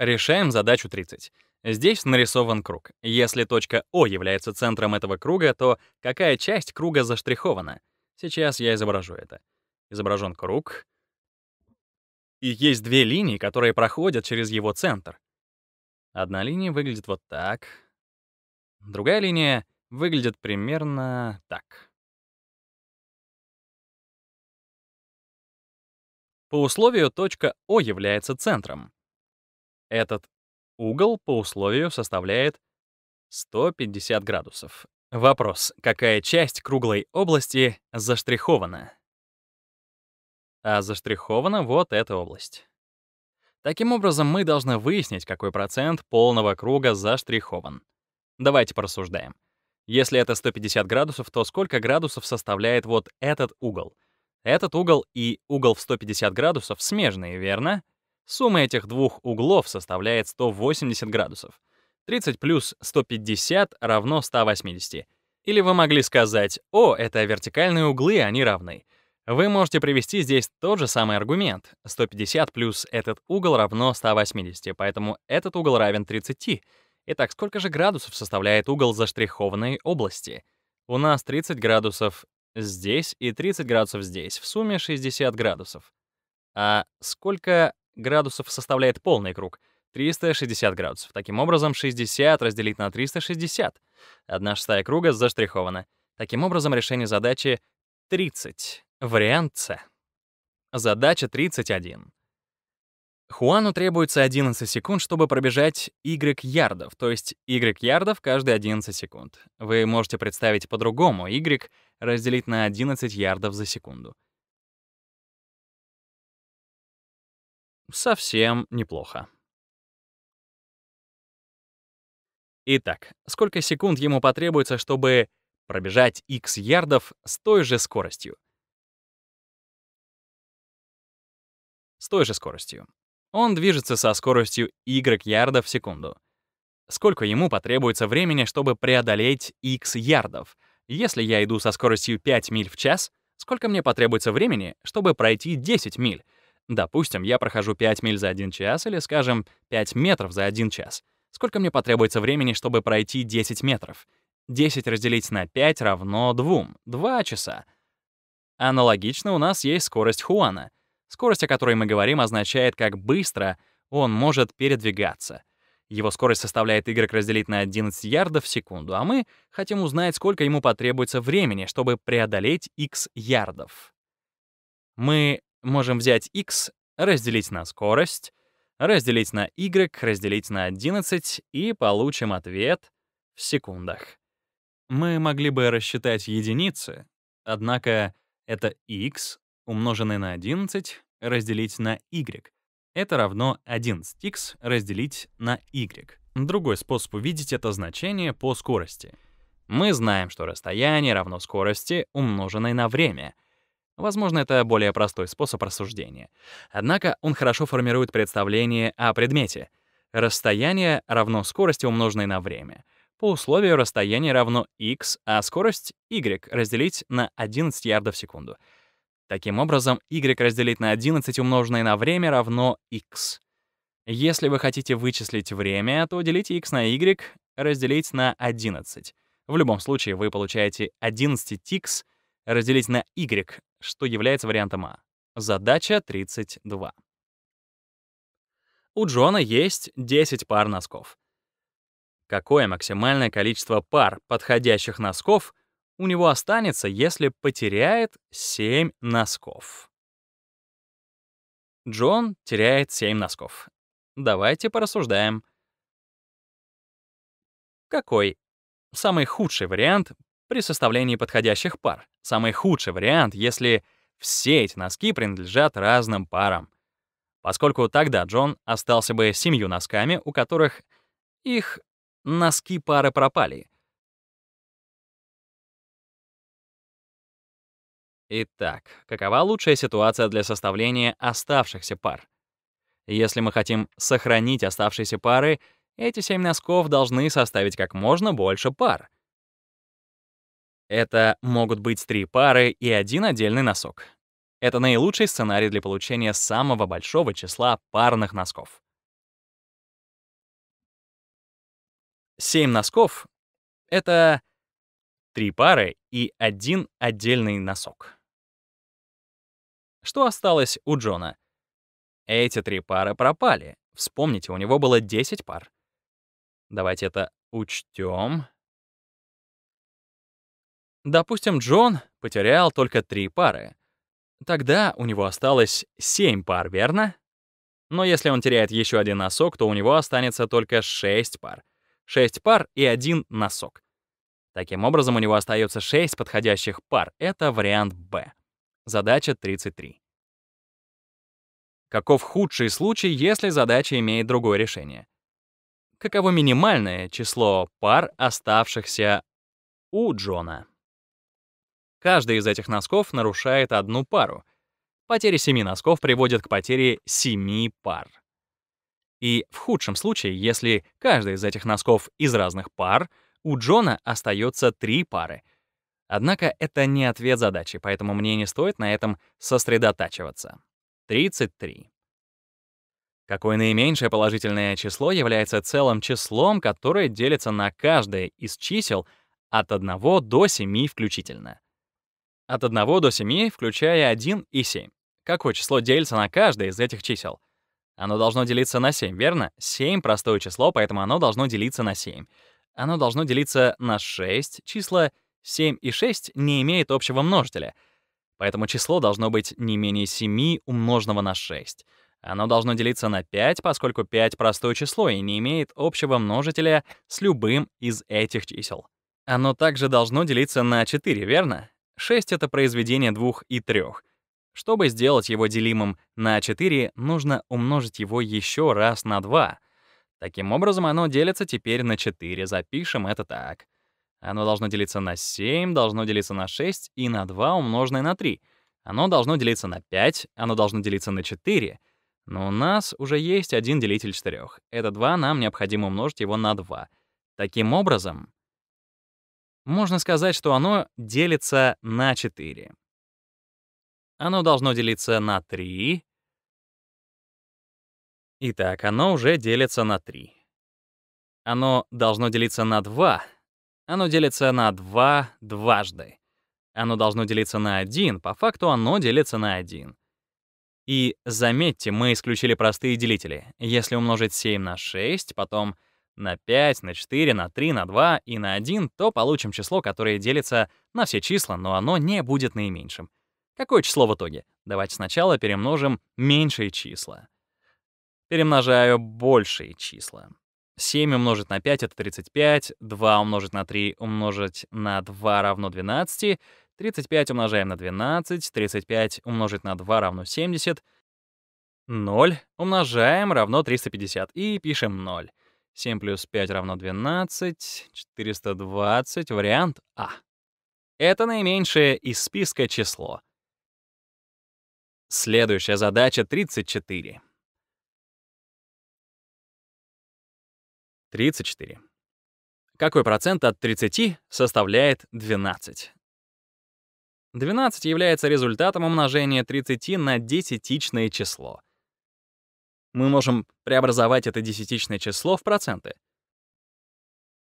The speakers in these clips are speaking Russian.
Решаем задачу 30. Здесь нарисован круг. Если точка О является центром этого круга, то какая часть круга заштрихована? Сейчас я изображу это. Изображен круг. И есть две линии, которые проходят через его центр. Одна линия выглядит вот так. Другая линия выглядит примерно так. По условию точка О является центром. Этот угол по условию составляет 150 градусов. Вопрос, какая часть круглой области заштрихована? А заштрихована вот эта область. Таким образом, мы должны выяснить, какой процент полного круга заштрихован. Давайте порассуждаем. Если это 150 градусов, то сколько градусов составляет вот этот угол? Этот угол и угол в 150 градусов смежные, верно? Сумма этих двух углов составляет 180 градусов. 30 плюс 150 равно 180. Или вы могли сказать, о, это вертикальные углы, они равны. Вы можете привести здесь тот же самый аргумент. 150 плюс этот угол равно 180, поэтому этот угол равен 30. Итак, сколько же градусов составляет угол заштрихованной области? У нас 30 градусов здесь и 30 градусов здесь, в сумме 60 градусов. А сколько градусов составляет полный круг — 360 градусов. Таким образом, 60 разделить на 360. Одна шестая круга заштрихована. Таким образом, решение задачи 30. Вариант С. Задача 31. Хуану требуется 11 секунд, чтобы пробежать y ярдов, то есть y ярдов каждые 11 секунд. Вы можете представить по-другому y разделить на 11 ярдов за секунду. совсем неплохо. Итак, сколько секунд ему потребуется, чтобы пробежать x ярдов с той же скоростью? С той же скоростью. Он движется со скоростью y ярдов в секунду. Сколько ему потребуется времени, чтобы преодолеть x ярдов? Если я иду со скоростью 5 миль в час, сколько мне потребуется времени, чтобы пройти 10 миль? Допустим, я прохожу 5 миль за 1 час или, скажем, 5 метров за 1 час. Сколько мне потребуется времени, чтобы пройти 10 метров? 10 разделить на 5 равно 2. 2 часа. Аналогично у нас есть скорость Хуана. Скорость, о которой мы говорим, означает, как быстро он может передвигаться. Его скорость составляет y разделить на 11 ярдов в секунду, а мы хотим узнать, сколько ему потребуется времени, чтобы преодолеть x ярдов. Мы Можем взять x, разделить на скорость, разделить на y, разделить на 11 и получим ответ в секундах. Мы могли бы рассчитать единицы, однако это x умноженное на 11 разделить на y. Это равно 11x разделить на y. Другой способ увидеть это значение по скорости. Мы знаем, что расстояние равно скорости, умноженной на время — Возможно, это более простой способ рассуждения. Однако он хорошо формирует представление о предмете. Расстояние равно скорости, умноженной на время. По условию расстояние равно x, а скорость y разделить на 11 ярдов в секунду. Таким образом, y разделить на 11 умноженное на время равно x. Если вы хотите вычислить время, то делите x на y, разделить на 11. В любом случае вы получаете 11 x разделить на y, что является вариантом А. Задача 32. У Джона есть 10 пар носков. Какое максимальное количество пар подходящих носков у него останется, если потеряет 7 носков? Джон теряет 7 носков. Давайте порассуждаем. Какой самый худший вариант при составлении подходящих пар. Самый худший вариант, если все эти носки принадлежат разным парам. Поскольку тогда Джон остался бы с семью носками, у которых их носки пары пропали. Итак, какова лучшая ситуация для составления оставшихся пар? Если мы хотим сохранить оставшиеся пары, эти семь носков должны составить как можно больше пар — это могут быть три пары и один отдельный носок. Это наилучший сценарий для получения самого большого числа парных носков. 7 носков — это три пары и один отдельный носок. Что осталось у Джона? Эти три пары пропали. Вспомните, у него было 10 пар. Давайте это учтем. Допустим, Джон потерял только три пары. Тогда у него осталось семь пар, верно? Но если он теряет еще один носок, то у него останется только шесть пар. Шесть пар и один носок. Таким образом, у него остается шесть подходящих пар. Это вариант Б. Задача 33. Каков худший случай, если задача имеет другое решение? Каково минимальное число пар, оставшихся у Джона? Каждый из этих носков нарушает одну пару. Потеря семи носков приводит к потере семи пар. И в худшем случае, если каждый из этих носков из разных пар, у Джона остается три пары. Однако это не ответ задачи, поэтому мне не стоит на этом сосредотачиваться. 33. Какое наименьшее положительное число является целым числом, которое делится на каждое из чисел от 1 до 7 включительно от 1 до 7, включая 1 и 7. Какое число делится на каждое из этих чисел? Оно должно делиться на 7, верно? 7 — простое число, поэтому оно должно делиться на 7. Оно должно делиться на 6. Числа 7 и 6 не имеют общего множителя, поэтому число должно быть не менее 7 умноженного на 6. Оно должно делиться на 5, поскольку 5 — простое число и не имеет общего множителя с любым из этих чисел. Оно также должно делиться на 4, верно? 6 — это произведение двух и трех. Чтобы сделать его делимым на 4, нужно умножить его еще раз на 2. Таким образом, оно делится теперь на 4. Запишем это так. Оно должно делиться на 7, должно делиться на 6 и на 2, умноженное на 3. Оно должно делиться на 5, оно должно делиться на 4. Но у нас уже есть один делитель 4. Это 2, нам необходимо умножить его на 2. Таким образом, можно сказать, что оно делится на 4. Оно должно делиться на 3. Итак, оно уже делится на 3. Оно должно делиться на 2. Оно делится на 2 дважды. Оно должно делиться на 1. По факту оно делится на 1. И заметьте, мы исключили простые делители. Если умножить 7 на 6, потом на 5, на 4, на 3, на 2 и на 1, то получим число, которое делится на все числа, но оно не будет наименьшим. Какое число в итоге? Давайте сначала перемножим меньшие числа. Перемножаю большие числа. 7 умножить на 5 — это 35, 2 умножить на 3 умножить на 2 равно 12, 35 умножаем на 12, 35 умножить на 2 равно 70, 0 умножаем равно 350 и пишем 0. 7 плюс 5 равно 12, 420, вариант А. Это наименьшее из списка число. Следующая задача 34. 34. Какой процент от 30 составляет 12? 12 является результатом умножения 30 на десятичное число — мы можем преобразовать это десятичное число в проценты.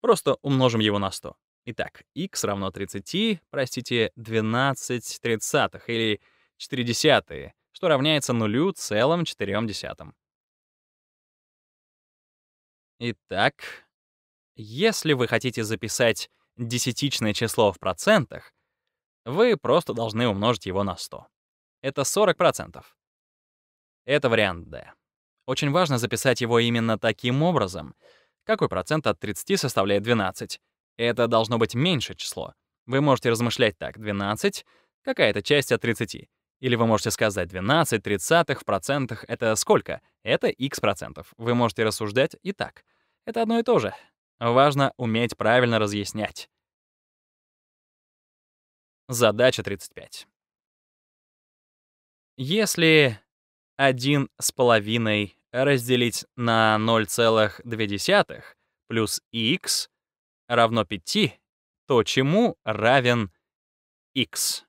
Просто умножим его на 100. Итак, x равно 30, простите, 12 тридцатых или 4 десятые, что равняется нулю целым 4 десятым. Итак, если вы хотите записать десятичное число в процентах, вы просто должны умножить его на 100. Это 40%. Это вариант D. Очень важно записать его именно таким образом. Какой процент от 30 составляет 12? Это должно быть меньшее число. Вы можете размышлять так, 12, какая-то часть от 30. Или вы можете сказать 12 тридцатых в процентах — это сколько? Это x процентов. Вы можете рассуждать и так. Это одно и то же. Важно уметь правильно разъяснять. Задача 35. Если 1,5 разделить на 0,2 плюс x равно 5, то чему равен x?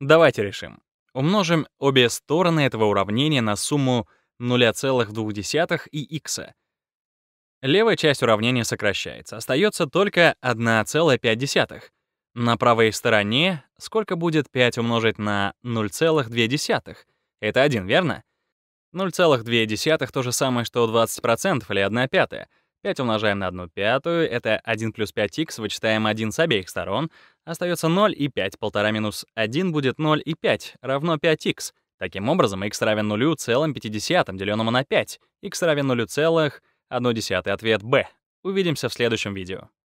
Давайте решим. Умножим обе стороны этого уравнения на сумму 0,2 и x. Левая часть уравнения сокращается, остается только 1,5. На правой стороне сколько будет 5 умножить на 0,2? Это один, верно? 0,2 — то же самое, что 20% или 1 пятая. 5 умножаем на 1 пятую — это 1 плюс 5х, вычитаем 1 с обеих сторон. Остается 0 и 5, полтора минус 1 будет 0 и 5, равно 5х. Таким образом, x равен 0 целым 50, деленному на 5. x равен 0 целых 1 десятый. Ответ — Б. Увидимся в следующем видео.